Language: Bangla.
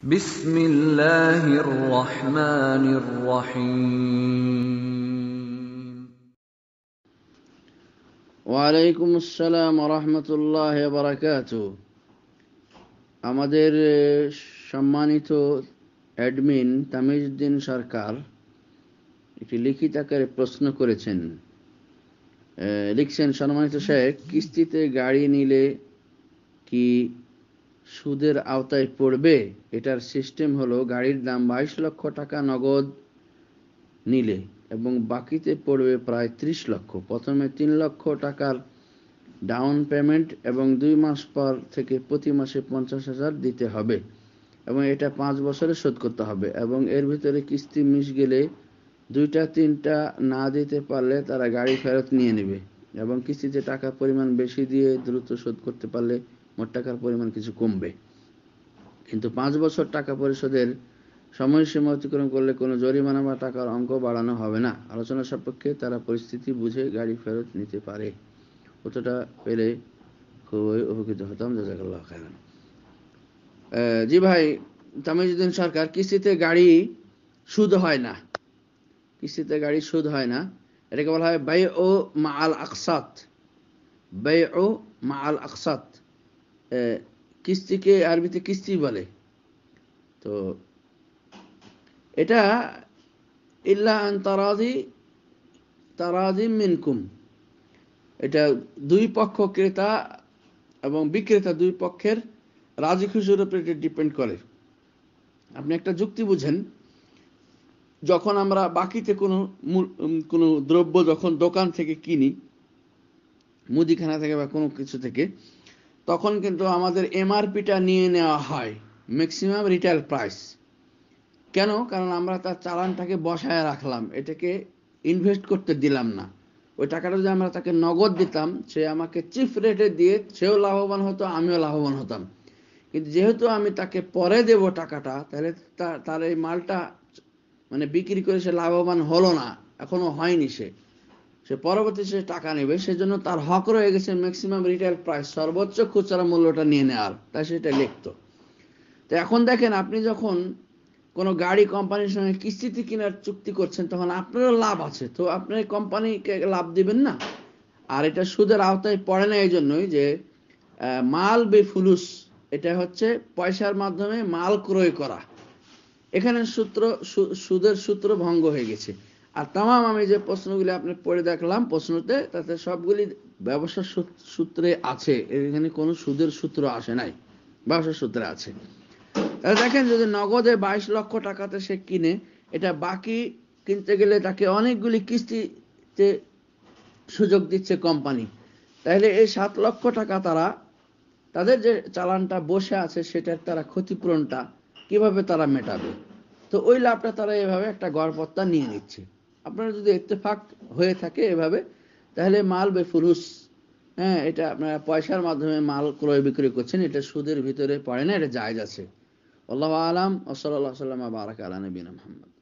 ওয়ালাইকুম আসসালাম রহমতুল্লাহ বারাকাত আমাদের সম্মানিত অ্যাডমিন তামিজউদ্দিন সরকার একটি লিখিত আকারে প্রশ্ন করেছেন লিখছেন সম্মানিত শেখ কিস্তিতে গাড়ি নিলে কি সুদের আওতায় পড়বে এটার সিস্টেম হলো গাড়ির দাম বাইশ লক্ষ টাকা নগদ নিলে এবং বাকিতে পড়বে প্রায় ত্রিশ লক্ষ প্রথমে তিন লক্ষ টাকার ডাউন পেমেন্ট এবং দুই মাস পর থেকে প্রতি মাসে পঞ্চাশ হাজার দিতে হবে এবং এটা পাঁচ বছরে শোধ করতে হবে এবং এর ভিতরে কিস্তি মিস গেলে দুইটা তিনটা না দিতে পারলে তারা গাড়ি ফেরত নিয়ে নেবে এবং কিস্তিতে টাকা পরিমাণ বেশি দিয়ে দ্রুত শোধ করতে পারলে মোট টাকার পরিমাণ কিছু কমবে কিন্তু পাঁচ বছর টাকা পরিশোধের সময়সীমা অতিক্রম করলে কোনো জরিমানা বা টাকার অঙ্ক বাড়ানো হবে না আলোচনা সাপেক্ষে তারা পরিস্থিতি বুঝে গাড়ি ফেরত নিতে পারে অতটা পেলে খুবই উপকৃত হতাম জাজাকাল্লাহ খান জি ভাই তামিজুদ্দিন সরকার কিস্তিতে গাড়ি সুদ হয় না কিস্তিতে গাড়ি সুদ হয় না এটাকে বলা হয় বাই ও মা আল আকসাত বাই ও মা আল আকসাত কিস্তিকে আরবিতে কিস্তি বলে তো এটা ইল্লা আন তারাদি তারাজি মিনকুম এটা দুই পক্ষ ক্রেতা এবং বিক্রেতা দুই পক্ষের রাজি খুশির উপরে এটা ডিপেন্ড করে আপনি একটা যুক্তি বুঝেন যখন আমরা বাকিতে কোনো কোনো দ্রব্য যখন দোকান থেকে কিনি মুদিখানা থেকে বা কোনো কিছু থেকে তখন কিন্তু আমাদের এমআরপিটা নিয়ে নেওয়া হয় ম্যাক্সিমাম রিটেল প্রাইস কেন কারণ আমরা তার চালানটাকে বসায় রাখলাম এটাকে ইনভেস্ট করতে দিলাম না ওই টাকাটা যদি আমরা তাকে নগদ দিতাম সে আমাকে চিপ রেটে দিয়ে সেও লাভবান হতো আমিও লাভবান হতাম কিন্তু যেহেতু আমি তাকে পরে দেব টাকাটা তাহলে তার এই মালটা মানে বিক্রি করে সে লাভবান হলো না এখনো হয়নি সে সে পরবর্তী সে টাকা নেবে সেজন্য তার হক রয়ে গেছে ম্যাক্সিমাম রিটেল প্রাইস সর্বোচ্চ খুচরা মূল্যটা নিয়ে নেওয়ার তাই সেটা লিখত তো এখন দেখেন আপনি যখন কোনো গাড়ি কোম্পানির সঙ্গে কিস্তিতে কেনার চুক্তি করছেন তখন আপনারও লাভ আছে তো আপনি কোম্পানিকে লাভ দিবেন না আর এটা সুদের আওতায় পড়ে না এই জন্যই যে মাল বে ফুলুস এটা হচ্ছে পয়সার মাধ্যমে মাল ক্রয় করা এখানে সূত্র সুদের সূত্র ভঙ্গ হয়ে গেছে আর তামাম আমি যে প্রশ্নগুলি আপনি পড়ে দেখলাম প্রশ্নতে তাতে সবগুলি ব্যবসার সূত্রে আছে এখানে কোনো সুদের সূত্র আসে নাই ব্যবসার সূত্রে আছে তাহলে দেখেন যদি নগদে বাইশ লক্ষ টাকাতে সে কিনে এটা বাকি কিনতে গেলে তাকে অনেকগুলি কিস্তিতে সুযোগ দিচ্ছে কোম্পানি তাহলে এই সাত লক্ষ টাকা তারা তাদের যে চালানটা বসে আছে সেটার তারা ক্ষতিপূরণটা কিভাবে তারা মেটাবে তো ওই লাভটা তারা এভাবে একটা গড়পত্তা নিয়ে নিচ্ছে আপনারা যদি ইত্তেফাক হয়ে থাকে এভাবে তাহলে মাল বেফুরুস হ্যাঁ এটা আপনারা পয়সার মাধ্যমে মাল ক্রয় বিক্রয় করছেন এটা সুদের ভিতরে পড়ে না এটা জায়জ আছে আল্লাহ আলাম ওসল্লা সাল্লাম বারাক আলা নবীন মোহাম্মদ